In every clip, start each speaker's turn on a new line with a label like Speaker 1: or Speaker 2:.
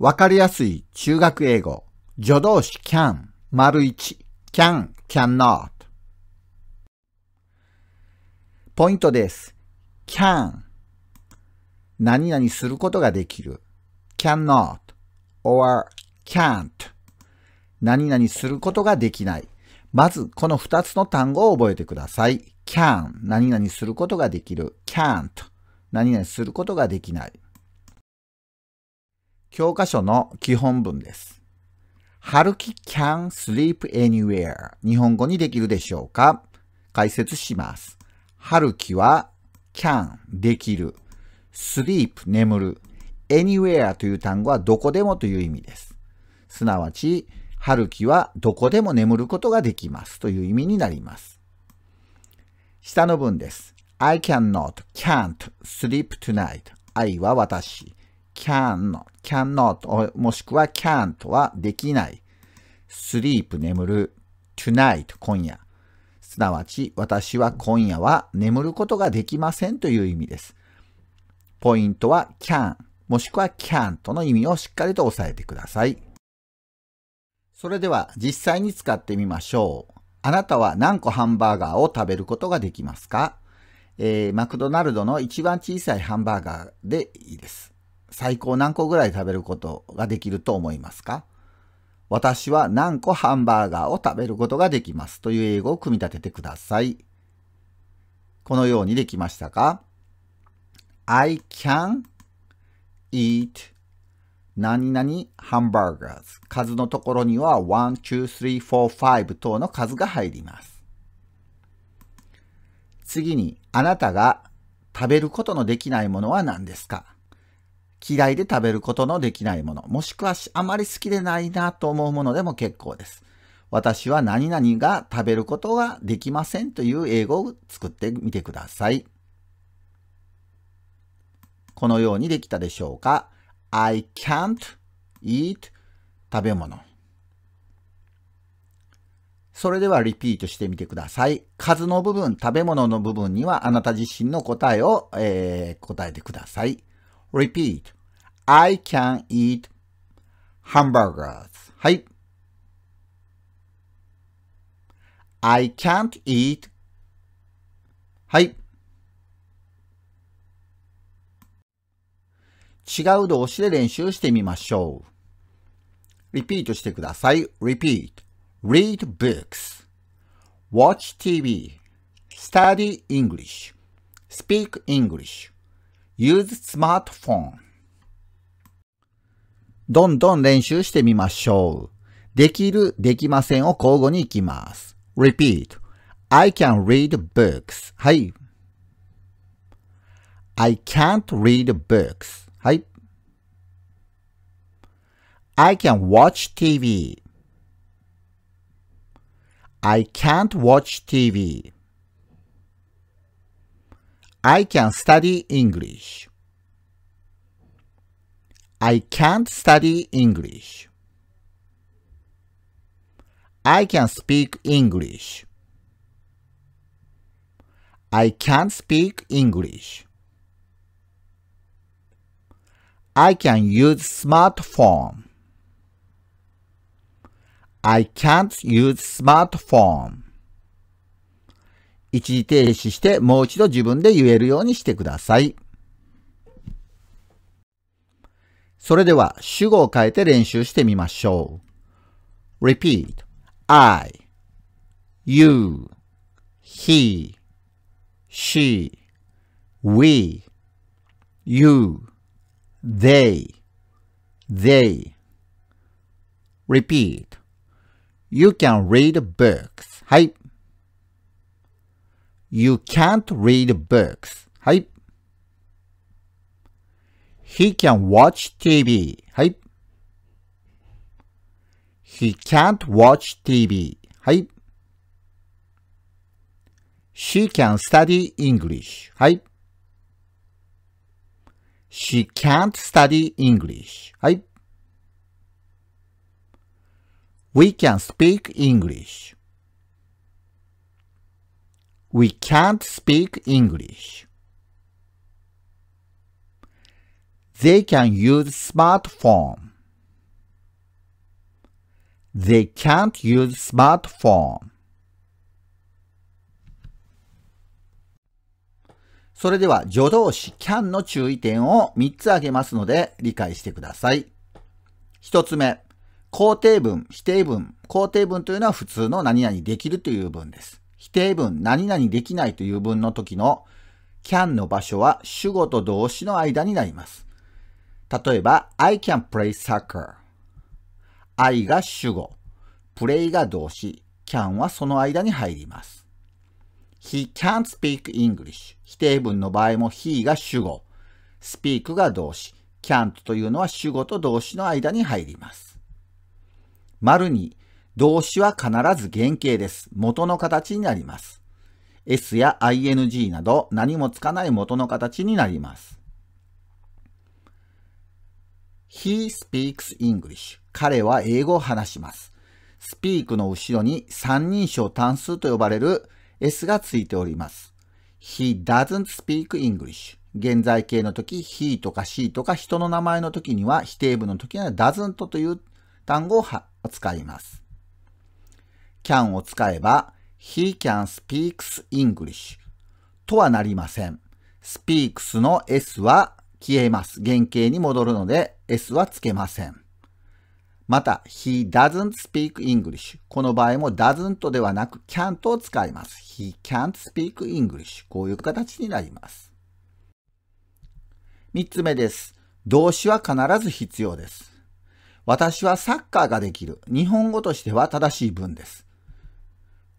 Speaker 1: わかりやすい中学英語。助動詞 can 丸1 can cannot ポイントです。can 何々することができる cannot or can't 何々することができない。まずこの2つの単語を覚えてください。can 何々することができる can't 何々することができない。教科書の基本文です。春樹 can sleep anywhere 日本語にできるでしょうか解説します。春樹は can できる sleep 眠る anywhere という単語はどこでもという意味です。すなわち、春樹はどこでも眠ることができますという意味になります。下の文です。I cannot, can't sleep tonight. I は私。can, cannot もしくは can't はできない。sleep 眠る。tonight 今夜。すなわち私は今夜は眠ることができませんという意味です。ポイントは can もしくは can't の意味をしっかりと押さえてください。それでは実際に使ってみましょう。あなたは何個ハンバーガーを食べることができますかえー、マクドナルドの一番小さいハンバーガーでいいです。最高何個ぐらい食べることができると思いますか私は何個ハンバーガーを食べることができますという英語を組み立ててください。このようにできましたか ?I can eat 何々ハンバーガーズ。数のところには1、2、3、4、5等の数が入ります。次に、あなたが食べることのできないものは何ですか嫌いで食べることのできないもの、もしくはあまり好きでないなと思うものでも結構です。私は何々が食べることができませんという英語を作ってみてください。このようにできたでしょうか ?I can't eat 食べ物。それではリピートしてみてください。数の部分、食べ物の部分にはあなた自身の答えを、えー、答えてください。Repeat. I can eat hamburgers. はい。I can't eat. はい。違う動詞で練習してみましょう。リピートしてください。repeat, read books, watch TV, study English, speak English Use smartphone どんどん練習してみましょう。できる、できませんを交互に行きます。Repeat. I can read books. はい。I can't read books. はい。I can watch TV. I can't watch TV. I can study English. I can't study English. I can speak English. I can't speak English. I can use smartphone. I can't use smartphone. 一時停止してもう一度自分で言えるようにしてください。それでは主語を変えて練習してみましょう。repeat, I, you, he, she, we, you, they, they. Repeat. You can read books. はい。You can't read books. はい。He can watch TV. はい。He can't watch TV. はい。She can study English. はい。She can't study English. はい。We can speak English. We can't speak English. They can use smartphone. They can't use smartphone. それでは助動詞 can の注意点を3つ挙げますので理解してください。1つ目、肯定文、否定文。肯定文というのは普通の何々できるという文です。否定文何々できないという文の時の can の場所は主語と動詞の間になります。例えば、I can play soccer。I が主語、play が動詞、can はその間に入ります。He can't speak English。否定文の場合も he が主語、speak が動詞、can't というのは主語と動詞の間に入ります。丸に、動詞は必ず原型です。元の形になります。s や ing など何もつかない元の形になります。He speaks English. 彼は英語を話します。speak の後ろに三人称単数と呼ばれる s がついております。He doesn't speak English. 現在形の時、he とか she とか人の名前の時には否定文の時には doesn't という単語を使います。can を使えば he can speaks English とはなりません。speaks の s は消えます。原型に戻るので s はつけません。また、he doesn't speak English この場合も doesn't ではなく can't を使います。he can't speak English こういう形になります。3つ目です。動詞は必ず必要です。私はサッカーができる。日本語としては正しい文です。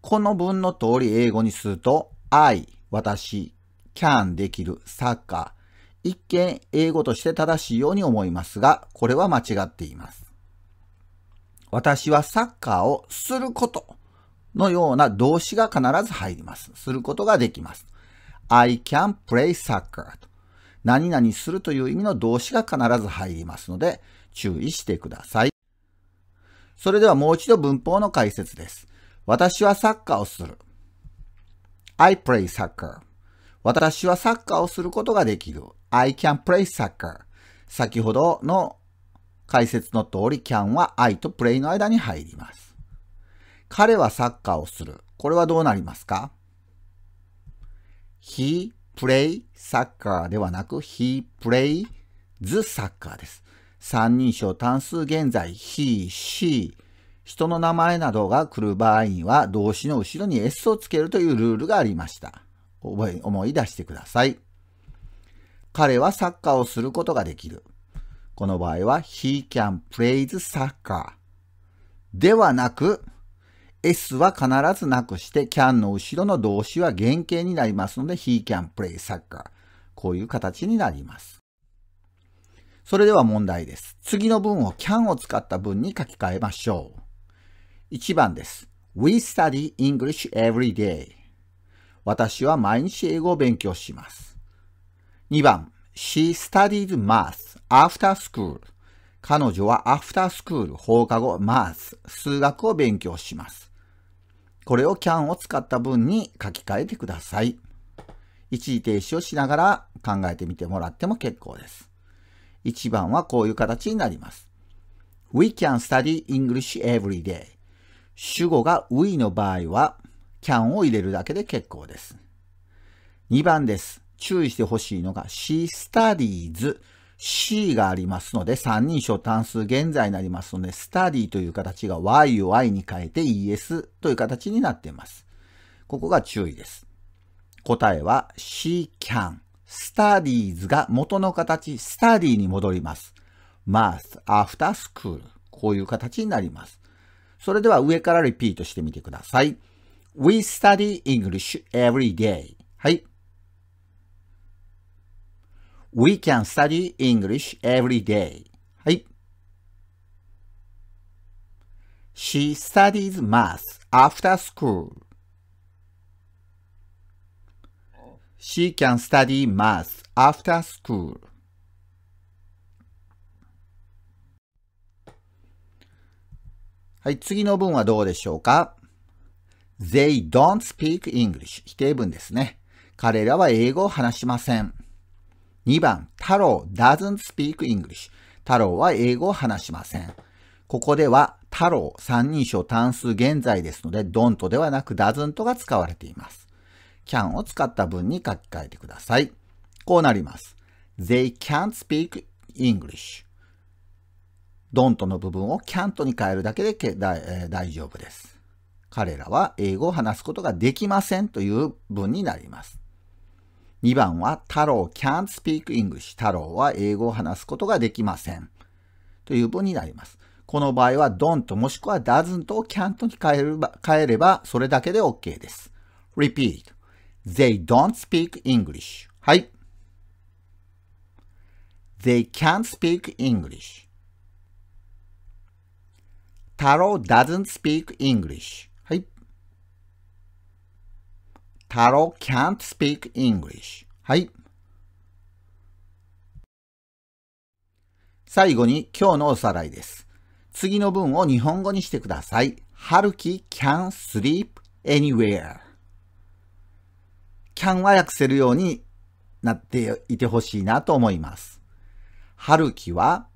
Speaker 1: この文の通り英語にすると、I、私、can できる、サッカー。一見、英語として正しいように思いますが、これは間違っています。私はサッカーをすることのような動詞が必ず入ります。することができます。I can play soccer 何々するという意味の動詞が必ず入りますので、注意してください。それではもう一度文法の解説です。私はサッカーをする。I play soccer. 私はサッカーをすることができる。I can play soccer. 先ほどの解説の通り can は I と play の間に入ります。彼はサッカーをする。これはどうなりますか ?He play soccer ではなく He play the soccer です。三人称単数現在 He, She 人の名前などが来る場合には動詞の後ろに S をつけるというルールがありました。覚え、思い出してください。彼はサッカーをすることができる。この場合は he can play the soccer ではなく S は必ずなくして can の後ろの動詞は原型になりますので he can play soccer こういう形になります。それでは問題です。次の文を can を使った文に書き換えましょう。1番です。We study English every day. 私は毎日英語を勉強します。2番。She studied math after school. 彼女は after school 放課後 math 数学を勉強します。これを can を使った文に書き換えてください。一時停止をしながら考えてみてもらっても結構です。1番はこういう形になります。We can study English every day. 主語が we の場合は can を入れるだけで結構です。2番です。注意してほしいのが she studies C がありますので、三人称単数現在になりますので、study という形が y を i に変えて es という形になっています。ここが注意です。答えは she can studies が元の形 study に戻ります。math after school こういう形になります。それでは上からリピートしてみてください。We study English every day. はい。We can study English every day. はい。She studies math after school. She can study math after school. はい、次の文はどうでしょうか ?They don't speak English 否定文ですね。彼らは英語を話しません。2番、太郎 doesn't speak English 太郎は英語を話しません。ここでは太郎三人称単数現在ですので、don't ではなく doesn't が使われています。can を使った文に書き換えてください。こうなります。They can't speak English don't の部分を can't に変えるだけでけだ、えー、大丈夫です。彼らは英語を話すことができませんという文になります。2番は太郎 can't speak English 太郎は英語を話すことができませんという文になります。この場合は don't もしくは doesn't を can't に変えれば変えればそれだけで OK です。repeat they don't speak English はい they can't speak English タロ doesn't speak English. はい。タロ can't speak English. はい。最後に今日のおさらいです。次の文を日本語にしてください。ハルキ can sleep anywhere. can は訳せるようになっていてほしいなと思います。ハルキは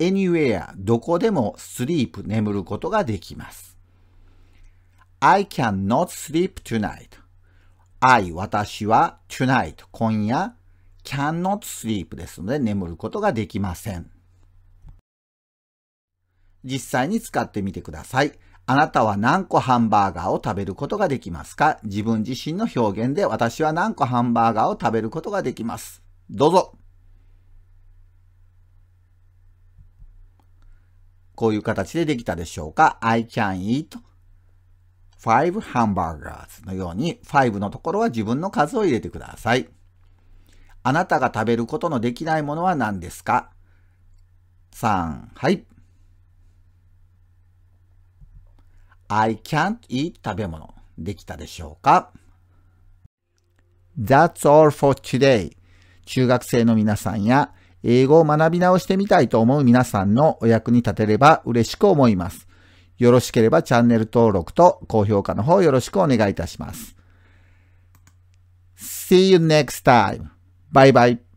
Speaker 1: anywhere どこでも sleep 眠ることができます。I cannot sleep tonight. I 私は tonight 今夜 cannot sleep ですので眠ることができません。実際に使ってみてください。あなたは何個ハンバーガーを食べることができますか自分自身の表現で私は何個ハンバーガーを食べることができます。どうぞ。こういう形でできたでしょうか ?I can eat five hamburgers のように5のところは自分の数を入れてください。あなたが食べることのできないものは何ですか ?3、はい。I can't eat 食べ物。できたでしょうか ?That's all for today. 中学生の皆さんや英語を学び直してみたいと思う皆さんのお役に立てれば嬉しく思います。よろしければチャンネル登録と高評価の方よろしくお願いいたします。See you next time. Bye bye.